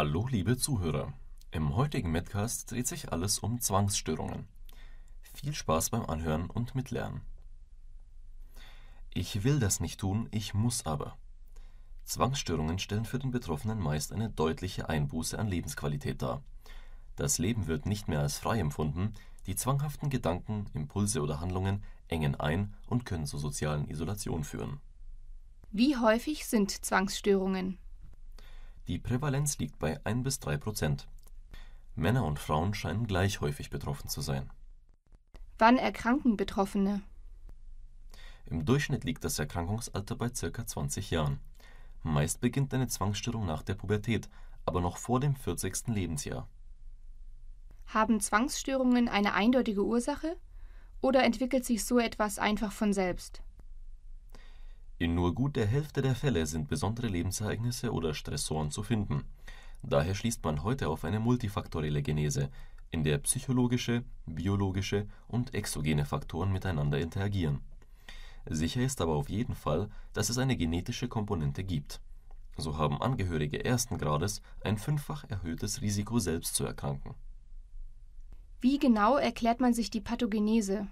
Hallo liebe Zuhörer, im heutigen Medcast dreht sich alles um Zwangsstörungen. Viel Spaß beim Anhören und Mitlernen. Ich will das nicht tun, ich muss aber. Zwangsstörungen stellen für den Betroffenen meist eine deutliche Einbuße an Lebensqualität dar. Das Leben wird nicht mehr als frei empfunden, die zwanghaften Gedanken, Impulse oder Handlungen engen ein und können zur sozialen Isolation führen. Wie häufig sind Zwangsstörungen? Die Prävalenz liegt bei 1 bis 3 Prozent. Männer und Frauen scheinen gleich häufig betroffen zu sein. Wann erkranken Betroffene? Im Durchschnitt liegt das Erkrankungsalter bei ca. 20 Jahren. Meist beginnt eine Zwangsstörung nach der Pubertät, aber noch vor dem 40. Lebensjahr. Haben Zwangsstörungen eine eindeutige Ursache oder entwickelt sich so etwas einfach von selbst? In nur gut der Hälfte der Fälle sind besondere Lebensereignisse oder Stressoren zu finden. Daher schließt man heute auf eine multifaktorielle Genese, in der psychologische, biologische und exogene Faktoren miteinander interagieren. Sicher ist aber auf jeden Fall, dass es eine genetische Komponente gibt. So haben Angehörige ersten Grades ein fünffach erhöhtes Risiko, selbst zu erkranken. Wie genau erklärt man sich die Pathogenese?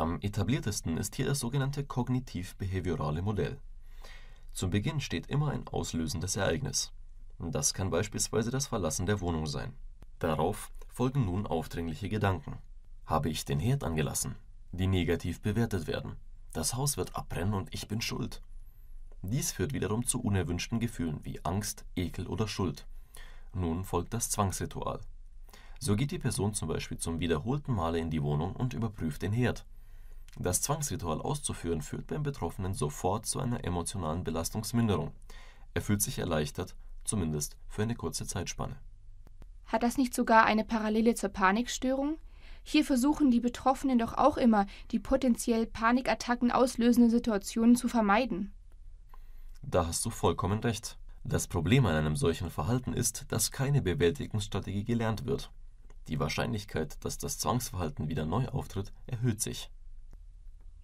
Am etabliertesten ist hier das sogenannte kognitiv-behaviorale Modell. Zum Beginn steht immer ein auslösendes Ereignis. Das kann beispielsweise das Verlassen der Wohnung sein. Darauf folgen nun aufdringliche Gedanken. Habe ich den Herd angelassen? Die negativ bewertet werden. Das Haus wird abbrennen und ich bin schuld. Dies führt wiederum zu unerwünschten Gefühlen wie Angst, Ekel oder Schuld. Nun folgt das Zwangsritual. So geht die Person zum Beispiel zum wiederholten Male in die Wohnung und überprüft den Herd. Das Zwangsritual auszuführen führt beim Betroffenen sofort zu einer emotionalen Belastungsminderung. Er fühlt sich erleichtert, zumindest für eine kurze Zeitspanne. Hat das nicht sogar eine Parallele zur Panikstörung? Hier versuchen die Betroffenen doch auch immer, die potenziell Panikattacken auslösenden Situationen zu vermeiden. Da hast du vollkommen recht. Das Problem an einem solchen Verhalten ist, dass keine Bewältigungsstrategie gelernt wird. Die Wahrscheinlichkeit, dass das Zwangsverhalten wieder neu auftritt, erhöht sich.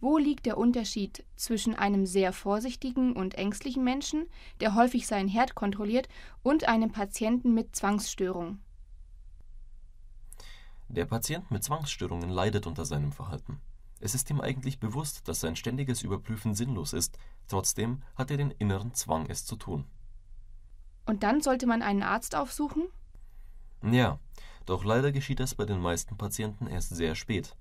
Wo liegt der Unterschied zwischen einem sehr vorsichtigen und ängstlichen Menschen, der häufig seinen Herd kontrolliert, und einem Patienten mit Zwangsstörung? Der Patient mit Zwangsstörungen leidet unter seinem Verhalten. Es ist ihm eigentlich bewusst, dass sein ständiges Überprüfen sinnlos ist, trotzdem hat er den inneren Zwang, es zu tun. Und dann sollte man einen Arzt aufsuchen? Ja, doch leider geschieht das bei den meisten Patienten erst sehr spät.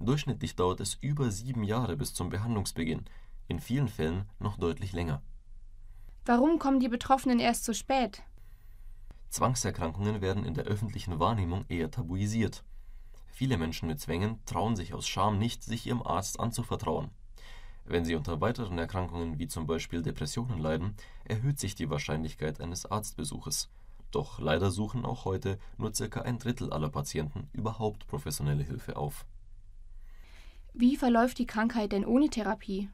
Durchschnittlich dauert es über sieben Jahre bis zum Behandlungsbeginn, in vielen Fällen noch deutlich länger. Warum kommen die Betroffenen erst zu spät? Zwangserkrankungen werden in der öffentlichen Wahrnehmung eher tabuisiert. Viele Menschen mit Zwängen trauen sich aus Scham nicht, sich ihrem Arzt anzuvertrauen. Wenn sie unter weiteren Erkrankungen wie zum Beispiel Depressionen leiden, erhöht sich die Wahrscheinlichkeit eines Arztbesuches. Doch leider suchen auch heute nur ca. ein Drittel aller Patienten überhaupt professionelle Hilfe auf. Wie verläuft die Krankheit denn ohne Therapie?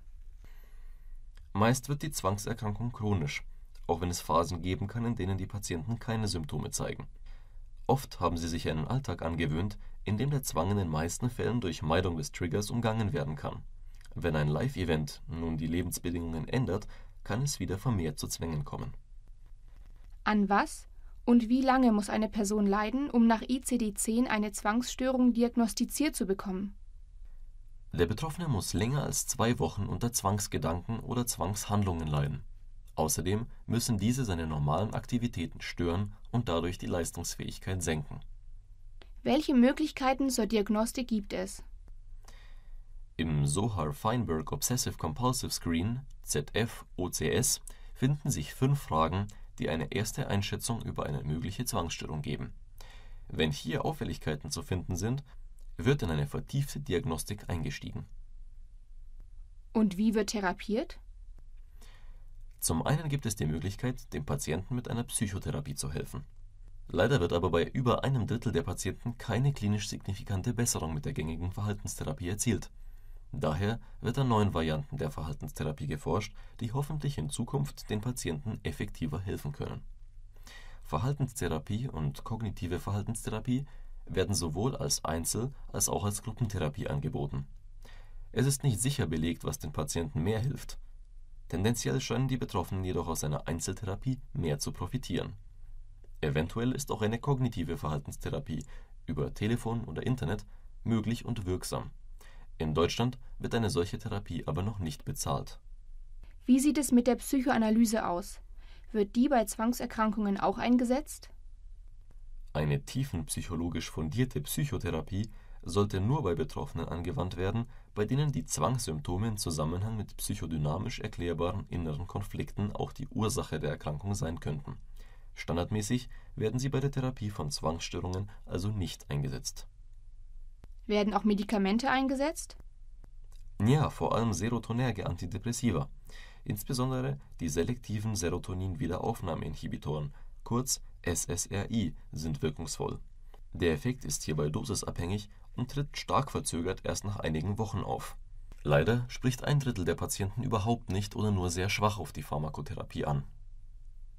Meist wird die Zwangserkrankung chronisch, auch wenn es Phasen geben kann, in denen die Patienten keine Symptome zeigen. Oft haben sie sich einen Alltag angewöhnt, in dem der Zwang in den meisten Fällen durch Meidung des Triggers umgangen werden kann. Wenn ein Live-Event nun die Lebensbedingungen ändert, kann es wieder vermehrt zu Zwängen kommen. An was und wie lange muss eine Person leiden, um nach ICD-10 eine Zwangsstörung diagnostiziert zu bekommen? Der Betroffene muss länger als zwei Wochen unter Zwangsgedanken oder Zwangshandlungen leiden. Außerdem müssen diese seine normalen Aktivitäten stören und dadurch die Leistungsfähigkeit senken. Welche Möglichkeiten zur Diagnostik gibt es? Im Sohar-Feinberg Obsessive Compulsive Screen ZF-OCS finden sich fünf Fragen, die eine erste Einschätzung über eine mögliche Zwangsstörung geben. Wenn hier Auffälligkeiten zu finden sind wird in eine vertiefte Diagnostik eingestiegen. Und wie wird therapiert? Zum einen gibt es die Möglichkeit, dem Patienten mit einer Psychotherapie zu helfen. Leider wird aber bei über einem Drittel der Patienten keine klinisch signifikante Besserung mit der gängigen Verhaltenstherapie erzielt. Daher wird an neuen Varianten der Verhaltenstherapie geforscht, die hoffentlich in Zukunft den Patienten effektiver helfen können. Verhaltenstherapie und kognitive Verhaltenstherapie werden sowohl als Einzel als auch als Gruppentherapie angeboten. Es ist nicht sicher belegt, was den Patienten mehr hilft. Tendenziell scheinen die Betroffenen jedoch aus einer Einzeltherapie mehr zu profitieren. Eventuell ist auch eine kognitive Verhaltenstherapie über Telefon oder Internet möglich und wirksam. In Deutschland wird eine solche Therapie aber noch nicht bezahlt. Wie sieht es mit der Psychoanalyse aus? Wird die bei Zwangserkrankungen auch eingesetzt eine tiefenpsychologisch fundierte Psychotherapie sollte nur bei Betroffenen angewandt werden, bei denen die Zwangssymptome im Zusammenhang mit psychodynamisch erklärbaren inneren Konflikten auch die Ursache der Erkrankung sein könnten. Standardmäßig werden sie bei der Therapie von Zwangsstörungen also nicht eingesetzt. Werden auch Medikamente eingesetzt? Ja, vor allem serotonerge Antidepressiva, insbesondere die selektiven Serotonin-Wiederaufnahmeinhibitoren, kurz SSRI sind wirkungsvoll. Der Effekt ist hierbei dosisabhängig und tritt stark verzögert erst nach einigen Wochen auf. Leider spricht ein Drittel der Patienten überhaupt nicht oder nur sehr schwach auf die Pharmakotherapie an.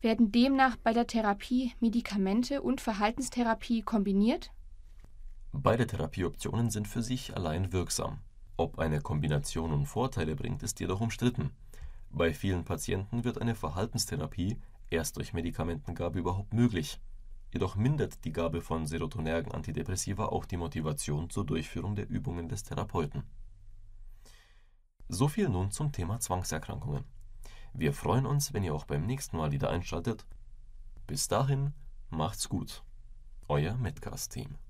Werden demnach bei der Therapie Medikamente und Verhaltenstherapie kombiniert? Beide Therapieoptionen sind für sich allein wirksam. Ob eine Kombination nun Vorteile bringt, ist jedoch umstritten. Bei vielen Patienten wird eine Verhaltenstherapie erst durch Medikamentengabe überhaupt möglich. Jedoch mindert die Gabe von serotonergen Antidepressiva auch die Motivation zur Durchführung der Übungen des Therapeuten. So viel nun zum Thema Zwangserkrankungen. Wir freuen uns, wenn ihr auch beim nächsten Mal wieder einschaltet. Bis dahin, macht's gut. Euer Medcast-Team.